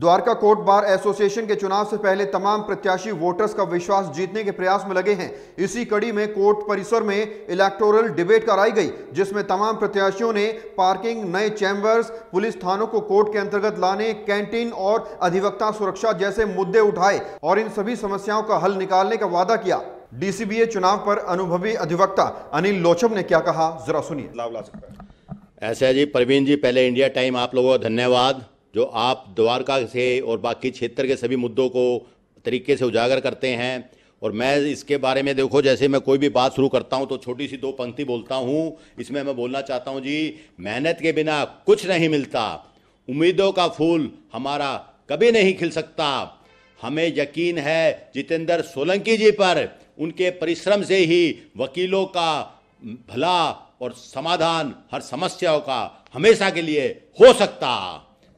Dwarka court bar association के चुनाव से पहले तमाम प्रत्याशी वोटर्स का विश्वास जीतने के प्रयास में लगे हैं इसी कड़ी में कोर्ट परिसर में इलेक्टोरल डिबेट कराई गई जिसमें तमाम प्रत्याशियों ने पार्किंग नए चैम्बर्स पुलिस थानों को कोर्ट के अंतर्गत लाने कैंटीन और अधिवक्ता सुरक्षा जैसे मुद्दे उठाए और इन सभी समस्याओं का हल निकालने का वादा किया डी चुनाव पर अनुभवी अधिवक्ता अनिल लोचम ने क्या कहा जरा सुनिए ऐसा जी प्रवीण जी पहले इंडिया टाइम आप लोगों का धन्यवाद जो आप द्वारका से और बाकी क्षेत्र के सभी मुद्दों को तरीके से उजागर करते हैं और मैं इसके बारे में देखो जैसे मैं कोई भी बात शुरू करता हूं तो छोटी सी दो पंक्ति बोलता हूं इसमें मैं बोलना चाहता हूं जी मेहनत के बिना कुछ नहीं मिलता उम्मीदों का फूल हमारा कभी नहीं खिल सकता हमें यकीन है जितेंद्र सोलंकी जी पर उनके परिश्रम से ही वकीलों का भला और समाधान हर समस्याओं का हमेशा के लिए हो सकता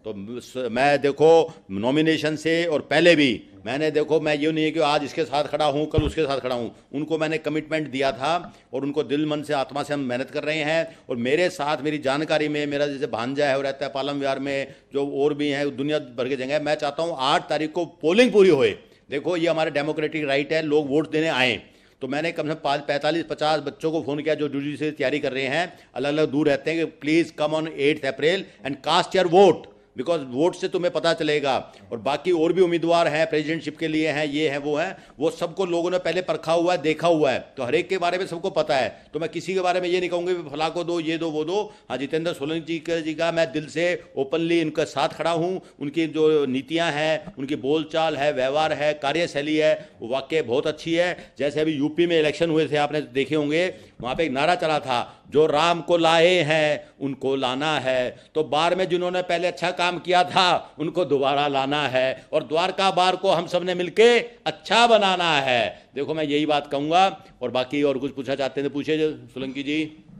तो मैं देखो नॉमिनेशन से और पहले भी मैंने देखो मैं ये नहीं है कि आज इसके साथ खड़ा हूँ कल उसके साथ खड़ा हूँ उनको मैंने कमिटमेंट दिया था और उनको दिल मन से आत्मा से हम मेहनत कर रहे हैं और मेरे साथ मेरी जानकारी में मेरा जैसे भांजा है वो रहता है पालम विहार में जो और भी हैं दुनिया भर के जगह मैं चाहता हूँ आठ तारीख को पोलिंग पूरी होए देखो ये हमारा डेमोक्रेटिक राइट है लोग वोट देने आएँ तो मैंने कम से कम पाँच पैंतालीस पचास बच्चों को फ़ोन किया जो ड्यूटी से तैयारी कर रहे हैं अलग अलग दूर रहते हैं कि please come on eighth April and cast your vote because vote से तुम्हें पता चलेगा और बाकी और भी उम्मीदवार हैं प्रेसिडेंटशिप के लिए हैं ये हैं वो हैं वो सबको लोगों ने पहले परखा हुआ है देखा हुआ है तो हरेक के बारे में सबको पता है तो मैं किसी के बारे में ये नहीं कहूँगी फला को दो ये दो वो दो हाँ जितेंद्र सोलंकी जी का मैं दिल से ओपनली इनका साथ खड़ा हूँ उनकी जो नीतियाँ हैं उनकी बोलचाल है व्यवहार है कार्यशैली है वो वाक्य बहुत अच्छी है जैसे अभी यूपी में इलेक्शन हुए थे आपने देखे होंगे वहाँ पर एक नारा चला था जो राम को लाए हैं उनको लाना है तो बार में जिन्होंने पहले अच्छा काम किया था उनको दोबारा लाना है और द्वारका बार को हम सब ने मिलके अच्छा बनाना है देखो मैं यही बात कहूँगा और बाकी और कुछ पूछा चाहते थे तो पूछे सोलंकी जी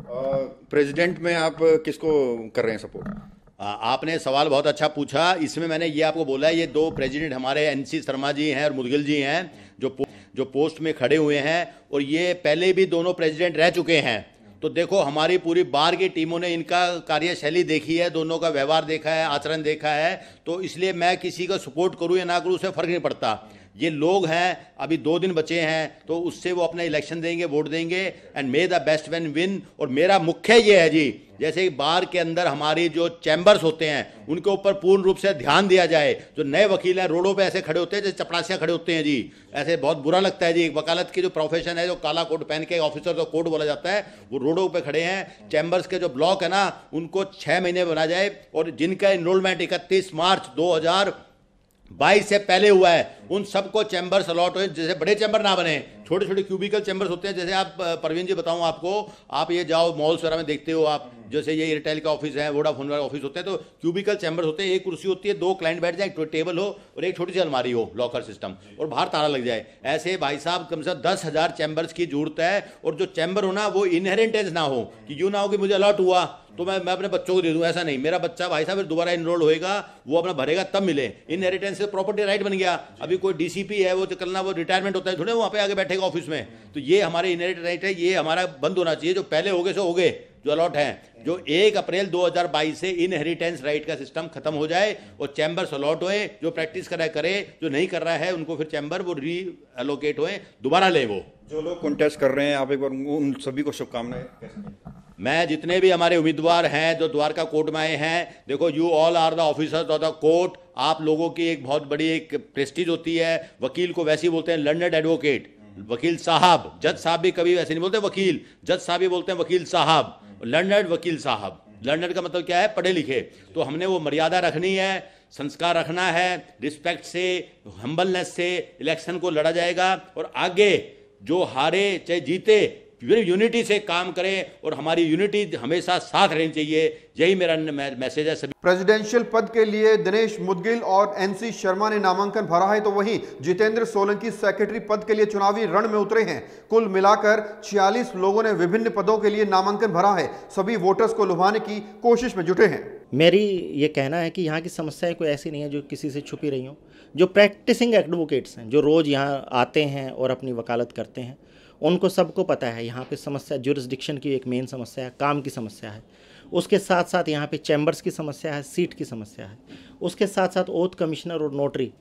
प्रेसिडेंट में आप किसको कर रहे हैं सपोर्ट आपने सवाल बहुत अच्छा पूछा इसमें मैंने ये आपको बोला है ये दो प्रेसिडेंट हमारे एनसी शर्मा जी हैं और मुदगिल जी हैं जो पो, जो पोस्ट में खड़े हुए हैं और ये पहले भी दोनों प्रेसिडेंट रह चुके हैं तो देखो हमारी पूरी बाहर की टीमों ने इनका कार्यशैली देखी है दोनों का व्यवहार देखा है आचरण देखा है तो इसलिए मैं किसी का सपोर्ट करूँ या ना करूँ उसे फर्क नहीं पड़ता ये लोग हैं अभी दो दिन बचे हैं तो उससे वो अपना इलेक्शन देंगे वोट देंगे and may the best one win और मेरा मुख्य ये है जी जैसे बार के अंदर हमारी जो चैम्बर्स होते हैं उनके ऊपर पूर्ण रूप से ध्यान दिया जाए जो नए वकील हैं रोडों पे ऐसे खड़े होते हैं जैसे चपरासियाँ खड़े होते हैं जी ऐसे बहुत बुरा लगता है जी वकालत की जो प्रोफेशन है जो काला कोट पहन के ऑफिसर का कोट बोला जाता है वो रोडों पर खड़े हैं चैम्बर्स के जो ब्लॉक है ना उनको छः महीने बना जाए और जिनका इनरोलमेंट इकतीस मार्च दो बाईस से पहले हुआ है उन सबको चैम्बर्स अलॉट हुए जैसे बड़े चैम्बर ना बने छोटे छोटे क्यूबिकल चैम्बर्स होते हैं जैसे आप परवीन जी बताऊँ आपको आप ये जाओ मॉल्स वगैरह में देखते हो आप जैसे ये एयरटेल का ऑफिस है वोडाफोन वाले ऑफिस होते हैं तो क्यूबिकल चैम्बर्स होते हैं एक कुर्सी होती है दो क्लाइंट बैठ जाए एक टेबल हो और एक छोटी सी अलमारी हो लॉकर सिस्टम और बाहर तारा लग जाए ऐसे भाई साहब कम से कम दस हज़ार चैम्बर्स की जरूरत है और जो चैम्बर हो ना वो इनहेरिटेंस ना हो कि यूँ ना हो कि मुझे अलॉट हुआ तो मैं मैं अपने बच्चों को दे दूँ ऐसा नहीं मेरा बच्चा भाई साहब फिर दोबारा इनरोल होएगा वो अपना भरेगा तब मिले इनहेरिटेंस से प्रॉपर्टी राइट बन गया अभी कोई डीसीपी है वो तो कल ना वो रिटायरमेंट होता है थोड़े वहाँ पे आगे बैठेगा ऑफिस में तो ये हमारे इनहेरिट राइट है ये हमारा बंद होना चाहिए जो पहले हो गए सो हो गए जो अलॉट हैं जो एक अप्रैल 2022 से इनहेरिटेंस राइट का सिस्टम खत्म हो जाए और चैम्बर्स अलॉट होए जो प्रैक्टिस कर रहा करे जो नहीं कर रहा है उनको फिर चैम्बर वो री अलोकेट होए दोबारा ले वो जो लोग कॉन्टेस्ट कर रहे हैं आप एक बार उन सभी को शुभकामनाएं मैं जितने भी हमारे उम्मीदवार हैं जो द्वारका कोर्ट में आए हैं देखो you all are the officers of the court आप लोगों की एक बहुत बड़ी एक प्रेस्टीज होती है वकील को वैसे ही बोलते हैं लर्नड एडवोकेट वकील साहब जज साहब भी कभी वैसे नहीं बोलते वकील जज साहब भी बोलते हैं वकील साहब लर्नड वकील साहब लर्नड का मतलब क्या है पढ़े लिखे तो हमने वो मर्यादा रखनी है संस्कार रखना है रिस्पेक्ट से हम्बलनेस से इलेक्शन को लड़ा जाएगा और आगे जो हारे चाहे जीते यूनिटी से काम करें और हमारी यूनिटी हमेशा साथ रहनी चाहिए यही मेरा मैसेज है सभी प्रेसिडेंशियल पद के लिए दिनेश मुदगिल और एनसी शर्मा ने नामांकन भरा है तो वहीं जितेंद्र सोलंकी सेक्रेटरी पद के लिए चुनावी रण में उतरे हैं कुल मिलाकर 46 लोगों ने विभिन्न पदों के लिए नामांकन भरा है सभी वोटर्स को लुभाने की कोशिश में जुटे हैं मेरी ये कहना है कि यहाँ की समस्याएं कोई ऐसी नहीं है जो किसी से छुपी रही हों जो प्रैक्टिसिंग एडवोकेट्स हैं जो रोज़ यहाँ आते हैं और अपनी वकालत करते हैं उनको सबको पता है यहाँ पे समस्या जुरिस्डिक्शन की एक मेन समस्या है काम की समस्या है उसके साथ साथ यहाँ पे चैम्बर्स की समस्या है सीट की समस्या है उसके साथ साथ ओथ कमिश्नर और नोटरी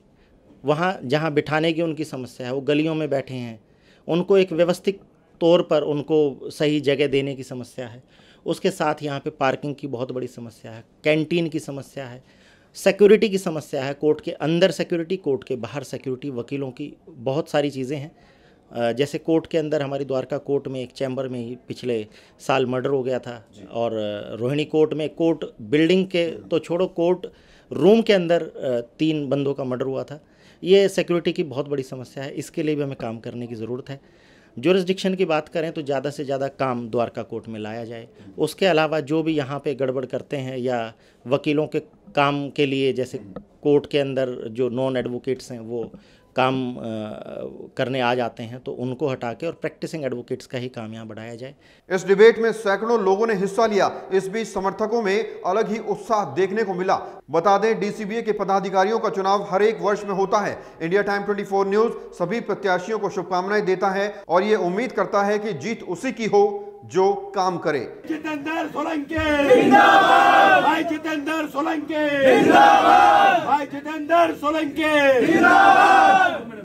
वहाँ जहाँ बिठाने की उनकी समस्या है वो गलियों में बैठे हैं उनको एक व्यवस्थित तौर पर उनको सही जगह देने की समस्या है उसके साथ यहाँ पे पार्किंग की बहुत बड़ी समस्या है कैंटीन की समस्या है सिक्योरिटी की समस्या है कोर्ट के अंदर सिक्योरिटी कोर्ट के बाहर सिक्योरिटी वकीलों की बहुत सारी चीज़ें हैं जैसे कोर्ट के अंदर हमारी द्वारका कोर्ट में एक चैम्बर में ही पिछले साल मर्डर हो गया था और रोहिणी कोर्ट में कोर्ट बिल्डिंग के तो छोड़ो कोर्ट रूम के अंदर तीन बंदों का मर्डर हुआ था ये सिक्योरिटी की बहुत बड़ी समस्या है इसके लिए भी हमें काम करने की ज़रूरत है जोरिस्डिक्शन की बात करें तो ज़्यादा से ज़्यादा काम द्वारका कोर्ट में लाया जाए उसके अलावा जो भी यहाँ पे गड़बड़ करते हैं या वकीलों के काम के लिए जैसे कोर्ट के अंदर जो नॉन एडवोकेट्स हैं वो काम करने आ जाते हैं तो उनको हटा के और प्रैक्टिसिंग एडवोकेट्स का ही काम यहाँ बढ़ाया जाए इस डिबेट में सैकड़ों लोगों ने हिस्सा लिया इस बीच समर्थकों में अलग ही उत्साह देखने को मिला बता दें डीसीबीए के पदाधिकारियों का चुनाव हर एक वर्ष में होता है इंडिया टाइम 24 न्यूज सभी प्रत्याशियों को शुभकामनाएं देता है और ये उम्मीद करता है कि जीत उसी की हो जो काम करे जितेंद्र सोलंके भाई जितेंद्र सोलंके भाई जितेंद्र सोलंके